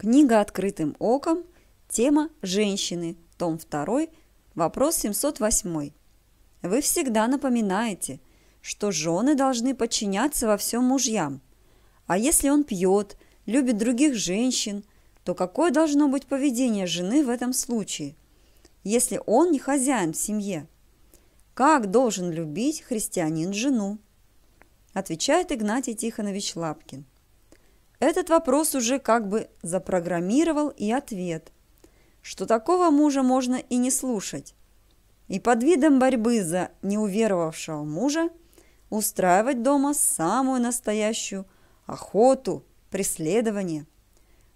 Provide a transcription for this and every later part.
Книга «Открытым оком», тема «Женщины», том 2, вопрос 708. Вы всегда напоминаете, что жены должны подчиняться во всем мужьям. А если он пьет, любит других женщин, то какое должно быть поведение жены в этом случае, если он не хозяин в семье? Как должен любить христианин жену? Отвечает Игнатий Тихонович Лапкин. Этот вопрос уже как бы запрограммировал и ответ, что такого мужа можно и не слушать. И под видом борьбы за неуверовавшего мужа устраивать дома самую настоящую охоту, преследование.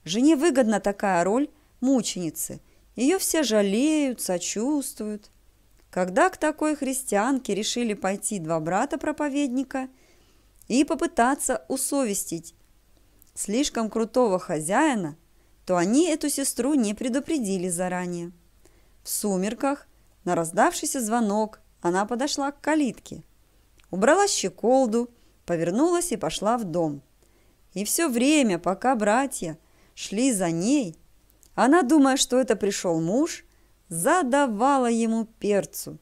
Жене выгодна такая роль мученицы. Ее все жалеют, сочувствуют. Когда к такой христианке решили пойти два брата-проповедника и попытаться усовестить слишком крутого хозяина, то они эту сестру не предупредили заранее. В сумерках, на раздавшийся звонок, она подошла к калитке, убрала щеколду, повернулась и пошла в дом. И все время, пока братья шли за ней, она, думая, что это пришел муж, задавала ему перцу.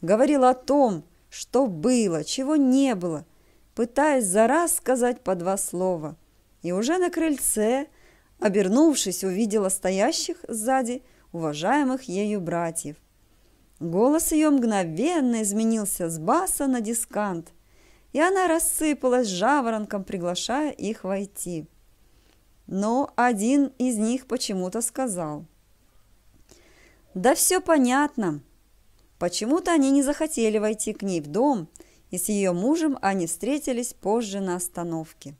Говорила о том, что было, чего не было, пытаясь за раз сказать по два слова – и уже на крыльце, обернувшись, увидела стоящих сзади уважаемых ею братьев. Голос ее мгновенно изменился с баса на дискант, и она рассыпалась жаворонком, приглашая их войти. Но один из них почему-то сказал. «Да все понятно. Почему-то они не захотели войти к ней в дом, и с ее мужем они встретились позже на остановке».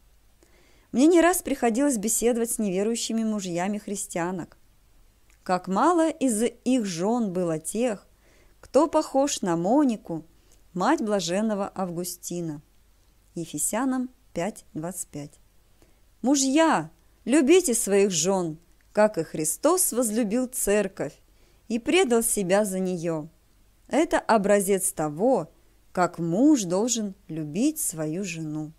Мне не раз приходилось беседовать с неверующими мужьями христианок. Как мало из их жен было тех, кто похож на Монику, мать блаженного Августина. Ефесянам 5.25 Мужья, любите своих жен, как и Христос возлюбил церковь и предал себя за нее. Это образец того, как муж должен любить свою жену.